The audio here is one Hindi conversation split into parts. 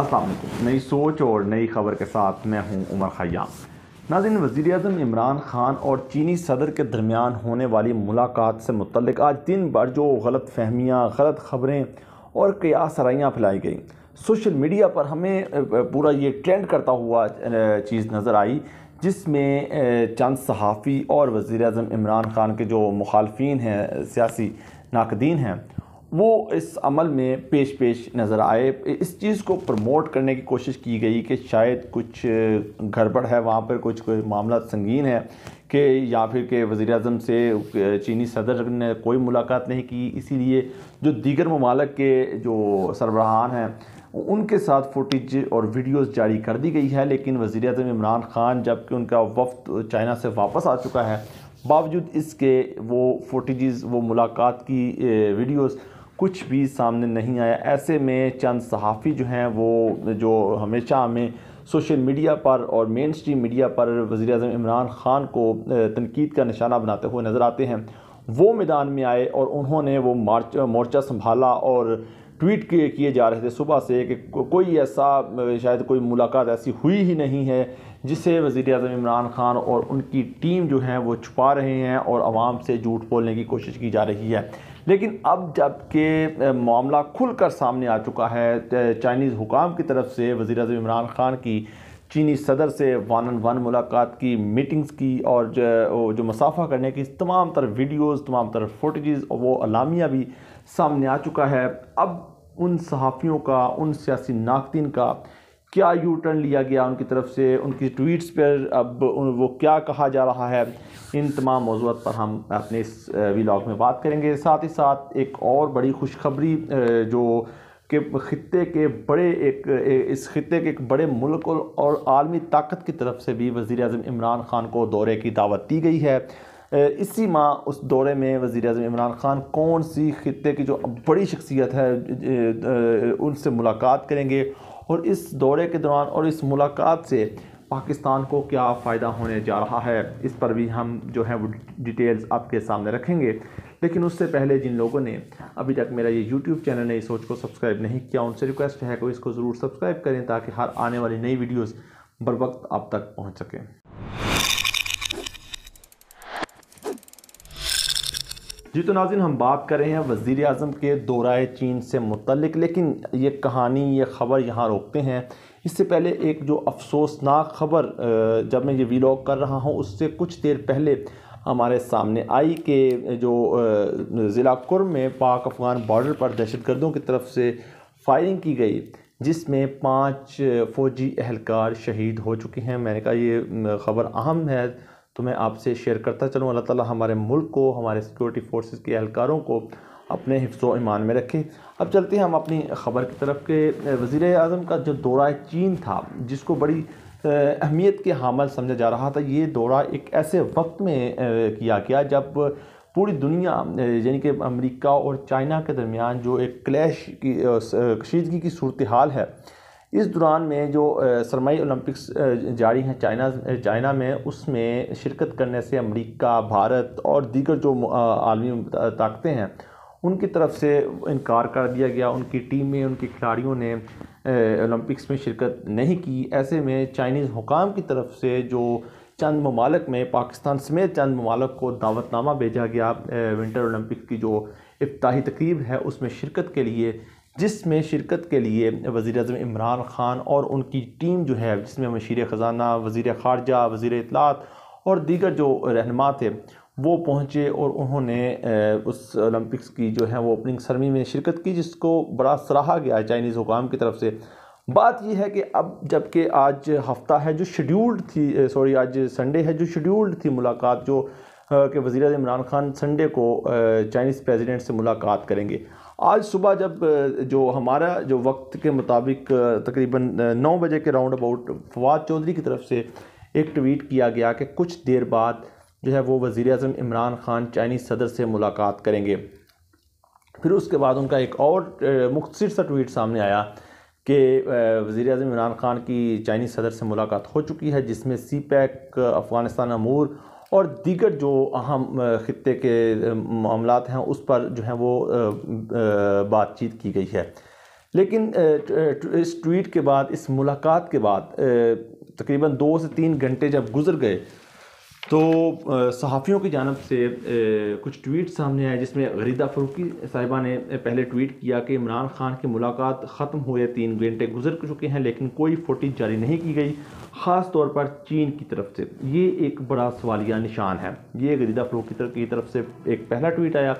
अस्सलाम वालेकुम नई सोच और नई खबर के साथ मैं हूं उमर खयाम नाजिन वज़ी अजम इमरान खान और चीनी सदर के दरमियान होने वाली मुलाकात से मुतलक आज दिन भर जो गलत फहमियाँ गलत ख़बरें और क्या सराइयाँ फैलाई गई सोशल मीडिया पर हमें पूरा ये ट्रेंड करता हुआ चीज़ नज़र आई जिसमें चंद सहाफ़ी और वज़ी अजम इमरान खान के जो मुखालफी हैं सियासी नाकदीन हैं वो इस अमल में पेश पेश नज़र आए इस चीज़ को प्रमोट करने की कोशिश की गई कि शायद कुछ गड़बड़ है वहाँ पर कुछ कोई मामला संगीन है कि या फिर के वज़ी अजम से चीनी सदर ने कोई मुलाकात नहीं की इसीलिए जो दीगर ममालक के जो सरबराहान हैं उनके साथ फुटेज और वीडियोस जारी कर दी गई है लेकिन वज़ी अजम इमरान ख़ान जबकि उनका वफ्त चाइना से वापस आ चुका है बावजूद इसके वो फोटेज़ वो मुलाकात की वीडियोज़ कुछ भी सामने नहीं आया ऐसे में चंद सहाफ़ी जो हैं वो जो हमेशा हमें सोशल मीडिया पर और मेन स्ट्रीम मीडिया पर वज़ी अजम इमरान ख़ान को तनकीद का निशाना बनाते हुए नज़र आते हैं वो मैदान में आए और उन्होंने वो मार्च मोर्चा संभाला और ट्वीट किए किए जा रहे थे सुबह से कि कोई ऐसा शायद कोई मुलाकात ऐसी हुई ही नहीं है जिसे वज़ी अजम इमरान ख़ान और उनकी टीम जो है वो छुपा रहे हैं और आवाम से झूठ बोलने की कोशिश की जा रही है लेकिन अब जबकि मामला खुलकर सामने आ चुका है चाइनीज़ हुकाम की तरफ से वज़ी अजम इमरान ख़ान की चीनी सदर से वन एन वन मुलाकात की मीटिंग्स की और जो, जो मुसाफा करने की तमाम तर वीडियोज़ तमाम तर फोटेज़ वो अलामिया भी सामने आ चुका है अब उन सहाफ़ियों का उन सियासी नाकदीन का क्या यू टर्न लिया गया उनकी तरफ से उनकी ट्वीट्स पर अब वो क्या कहा जा रहा है इन तमाम मौजूद पर हम अपने इस व्लाग में बात करेंगे साथ ही साथ एक और बड़ी खुशखबरी जो के ख़त्े के बड़े एक इस ख़त्े के एक बड़े मुल्क और आलमी ताकत की तरफ से भी वज़ी अजम इमरान ख़ान को दौरे की दावत दी गई है इसी माह उस दौरे में वज़ी अजम इमरान ख़ान कौन सी ख़त्े की जो बड़ी शख्सियत है उनसे मुलाकात करेंगे और इस दौरे के दौरान और इस मुलाकात से पाकिस्तान को क्या फ़ायदा होने जा रहा है इस पर भी हम जो है वो डिटेल्स आपके सामने रखेंगे लेकिन उससे पहले जिन लोगों ने अभी तक मेरा ये यूट्यूब चैनल है इस सोच को सब्सक्राइब नहीं किया उनसे रिक्वेस्ट है कि इसको ज़रूर सब्सक्राइब करें ताकि हर आने वाली नई वीडियोज़ बर वक्त आप तक पहुँच सकें जी तो नाजिन हम बात कर रहे हैं वज़ी अजम के दौरा चीन से मुतलक लेकिन ये कहानी ये ख़बर यहाँ रोकते हैं इससे पहले एक जो अफसोसनाक ख़बर जब मैं ये वीलॉग कर रहा हूँ उससे कुछ देर पहले हमारे सामने आई कि जो ज़िला कुर में पाक अफ़गान बॉर्डर पर दहशत गर्दों की तरफ से फायरिंग की गई जिसमें पाँच फ़ौजी अहलकार शहीद हो चुके हैं मैंने कहा ये ख़बर अहम है तो मैं आपसे शेयर करता चलूँ अल्लाह ताला हमारे मुल्क को हमारे सिक्योरिटी फोर्सेस के एहलकारों को अपने हिफ्स ईमान में रखे अब चलते हैं हम अपनी ख़बर की तरफ के वज़ी अजम का जो दौरा चीन था जिसको बड़ी अहमियत के हामल समझा जा रहा था ये दौरा एक ऐसे वक्त में किया गया जब पूरी दुनिया यानी कि अमेरिका और चाइना के दरमियान जो एक क्लैश की कशीदगी की सूरत हाल है इस दौरान में जो सरमाई ओलंपिक्स जारी हैं चाइना चाइना में उसमें शिरकत करने से अमेरिका भारत और दीगर जो आलमी ताकतें हैं उनकी तरफ से इनकार कर दिया गया उनकी टीम में उनके खिलाड़ियों ने ओलंपिक्स में शिरकत नहीं की ऐसे में चाइनीज़ हुकाम की तरफ से जो चंद ममालक में पाकिस्तान समेत चंद ममालक को दावतनामा भेजा गया विंटर ओलंपिक की जो इब्ताही तकरीब है उसमें शिरकत के लिए जिसमें शिरकत के लिए वज़ी अजम इमरान ख़ान और उनकी टीम जो है जिसमें मशीर ख़जाना वज़ी ख़ारजा वज़ी इतलात और दीगर जो रहनमा थे वो पहुँचे और उन्होंने उस ओलंपिक्स की जो है वो ओपनिंग सरमी में शिरकत की जिसको बड़ा सराहा गया चाइनीज़ हुकाम की तरफ से बात यह है कि अब जबकि आज हफ़्ता है जो शेड्यूल्ड थी सॉरी आज संडे है जो शेड्यूल्ड थी मुलाकात जो कि वज़ी इमरान ख़ान संडे को चाइनीज़ प्रेसिडेंट से मुलाकात करेंगे आज सुबह जब जो हमारा जो वक्त के मुताबिक तकरीबन नौ बजे के राउंड अबाउट फवाद चौधरी की तरफ से एक ट्वीट किया गया कि कुछ देर बाद जो है वो वज़ी अजम इमरान ख़ान चाइनीज़ सदर से मुलाकात करेंगे फिर उसके बाद उनका एक और मुख्तर सा ट्वीट सामने आया कि वज़ी अजम इमरान ख़ान की चाइनीज़ सदर से मुलाकात हो चुकी है जिसमें सी पैक अफ़गानिस्तान अमूर और दीगर जो अहम ख़त्े के मामला हैं उस पर जो है वो बातचीत की गई है लेकिन इस ट्वीट के बाद इस मुलाकात के बाद तकरीबन दो से तीन घंटे जब गुज़र गए तो सहाफ़ियों की जानब से कुछ ट्वीट सामने आए जिसमें गरीदा फरूकी साहिबा ने पहले ट्वीट किया कि इमरान खान की मुलाकात ख़त्म हुए तीन घंटे गुजर चुके हैं लेकिन कोई फोटेज जारी नहीं की गई ख़ास तौर पर चीन की तरफ से ये एक बड़ा सवालिया निशान है ये गरीदा फरूकी की तरफ से एक पहला ट्वीट आया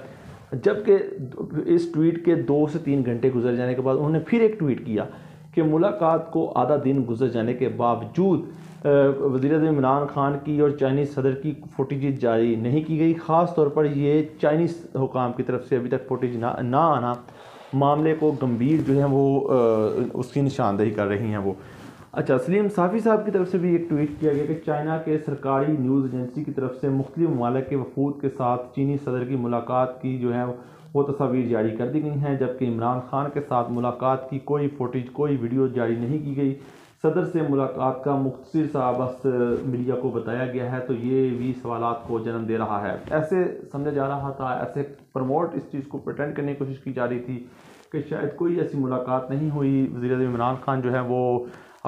जबकि इस ट्वीट के दो से तीन घंटे गुजर जाने के बाद उन्होंने फिर एक ट्वीट किया कि मुलाकात को आधा दिन गुजर जाने के बावजूद वजी इमरान खान की और चाइनीज़ सदर की फुटेज जारी नहीं की गई ख़ास तौर पर ये चाइनीज़ हुकाम की तरफ से अभी तक फुटेज ना ना आना मामले को गंभीर जो है वो आ, उसकी निशानदेही कर रही हैं वो अच्छा सलीम साफ़ी साहब की तरफ से भी एक ट्वीट किया गया कि चाइना के सरकारी न्यूज़ एजेंसी की तरफ से मुख्तु ममालक के वफूद के साथ चीनी सदर की मुलाकात की जो है वो तस्वीर जारी कर दी गई हैं जबकि इमरान खान के साथ मुलाकात की कोई फुटेज कोई वीडियो जारी नहीं की गई सदर से मुलाकात का मुख्तर सा बस मीडिया को बताया गया है तो ये भी सवाल को जन्म दे रहा है ऐसे समझा जा रहा था ऐसे प्रमोट इस चीज़ को प्रटेंड करने की कोशिश की जा रही थी कि शायद कोई ऐसी मुलाकात नहीं हुई वजी इमरान खान जो है वो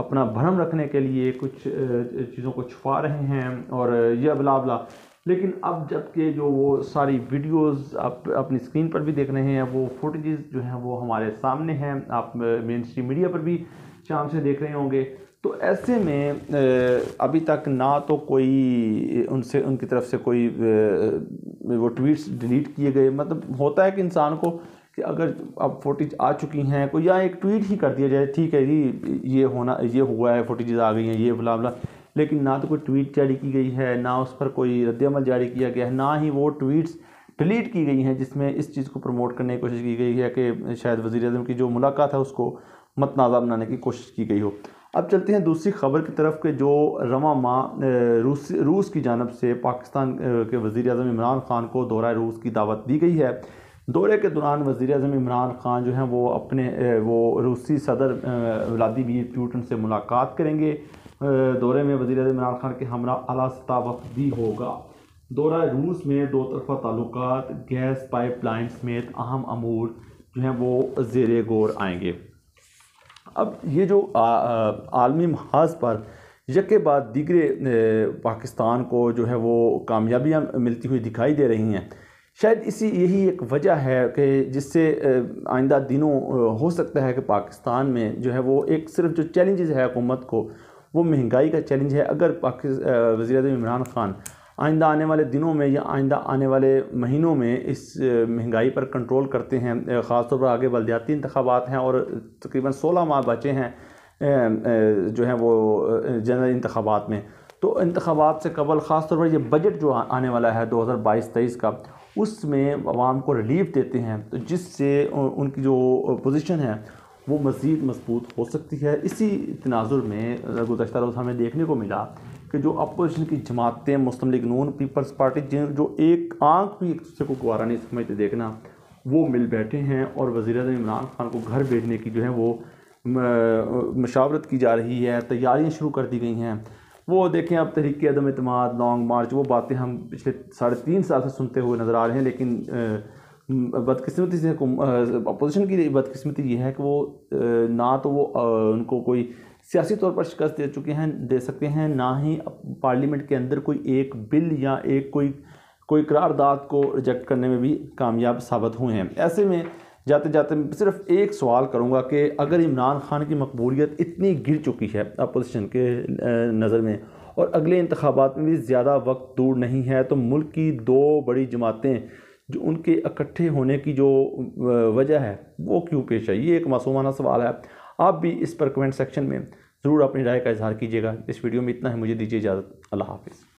अपना भ्रम रखने के लिए कुछ चीज़ों को छुपा रहे हैं और यह अबला अबला लेकिन अब जबकि जो वो सारी वीडियोस आप अपनी स्क्रीन पर भी देख रहे हैं वो फुटेजेस जो हैं वो हमारे सामने हैं आप मेन स्ट्रीम मीडिया पर भी शाम से देख रहे होंगे तो ऐसे में अभी तक ना तो कोई उनसे उनकी तरफ से कोई वो ट्वीट्स डिलीट किए गए मतलब होता है कि इंसान को कि अगर अब फोटेज आ चुकी हैं कोई या एक ट्वीट ही कर दिया जाए ठीक है जी ये होना ये हुआ है फोटेज आ गई हैं ये बुला बुला लेकिन ना तो कोई ट्वीट जारी की गई है ना उस पर कोई रद्दमल जारी किया गया है ना ही वो ट्वीट्स डिलीट की गई हैं जिसमें इस चीज़ को प्रमोट करने की कोशिश की गई है कि शायद वज़ी अजम की जो मुलाकात है उसको मतनाज़ा बनाने की कोशिश की गई हो अब चलते हैं दूसरी खबर की तरफ के जो रवा माँ रूस रूस की जानब से पाकिस्तान के वज़ी अजम इमरान ख़ान को दौरा रूस की दावत दी गई है दौरे के दौरान वज़ी अजम इमरान ख़ान जो हैं वो अपने वो रूसी सदर व्लादिमिर प्यूटन से मुलाकात करेंगे दौरे में वजी इमरान खान के हमरा अला सतह वक्त भी होगा दौरा रूस में दो तरफा ताल्लुक गैस पाइप लाइन समेत अहम अमूर जो हैं वो जेर गौर आएंगे अब ये जो आलमी महाज पर यके बाद दिगरे पाकिस्तान को जो है वो कामयाबियाँ मिलती हुई दिखाई दे रही हैं शायद इसी यही एक वजह है कि जिससे आइंदा दिनों हो सकता है कि पाकिस्तान में जो है वो एक सिर्फ जो चैलेंजेस है हुकूमत को वो महंगाई का चैलेंज है अगर वजी अजम इमरान खान आइंदा आने वाले दिनों में या आइंदा आने वाले महीनों में इस महंगाई पर कंट्रोल करते हैं ख़ासतौर पर आगे बलदियाती इंतबात हैं और तकरीबन सोलह माह बचे हैं जो हैं वो जनरल इंतबात में तो इंतबात से कबल ख़ास तौर पर ये बजट जो आने वाला है दो हज़ार बाईस तेईस का उसमें आवाम को रिलीफ देते हैं तो जिससे उनकी जो पोजीशन है वो मज़ीद मजबूत हो सकती है इसी तनाजुर में गुजशत रोज़ हमें देखने को मिला कि जो अपोजिशन की जमातें मुस्लिम लीग नून पीपल्स पार्टी जिन जो एक आंख भी एक दूसरे को गवारा नहीं समझते देखना वो मिल बैठे हैं और वज़ी अजम इमरान खान को घर भेजने की जो है वो मशावरत की जा रही है तैयारियाँ शुरू कर दी गई हैं वो देखें अब तहरीक अदम अतमाद लॉन्ग मार्च वो बातें हम पिछले साढ़े तीन साल से सुनते हुए नज़र आ रहे हैं लेकिन आ, बदकिस्मती से अपोजिशन की बदकिस्मती ये है कि वो ना तो वो उनको कोई सियासी तौर पर शिकस्त दे चुके हैं दे सकते हैं ना ही पार्लियामेंट के अंदर कोई एक बिल या एक कोई कोई करारदाद को रिजेक्ट करने में भी कामयाब साबित हुए हैं ऐसे में जाते जाते सिर्फ एक सवाल करूंगा कि अगर इमरान खान की मकबूलियत इतनी गिर चुकी है अपोजिशन के नज़र में और अगले इंतबात में भी ज़्यादा वक्त दूर नहीं है तो मुल्क की दो बड़ी जमातें जो उनके इकट्ठे होने की जो वजह है वो क्यों पेश है ये एक मासूमाना सवाल है आप भी इस पर कमेंट सेक्शन में ज़रूर अपनी राय का इजहार कीजिएगा इस वीडियो में इतना ही मुझे दीजिए इजाज़त अल्लाह हाफिज़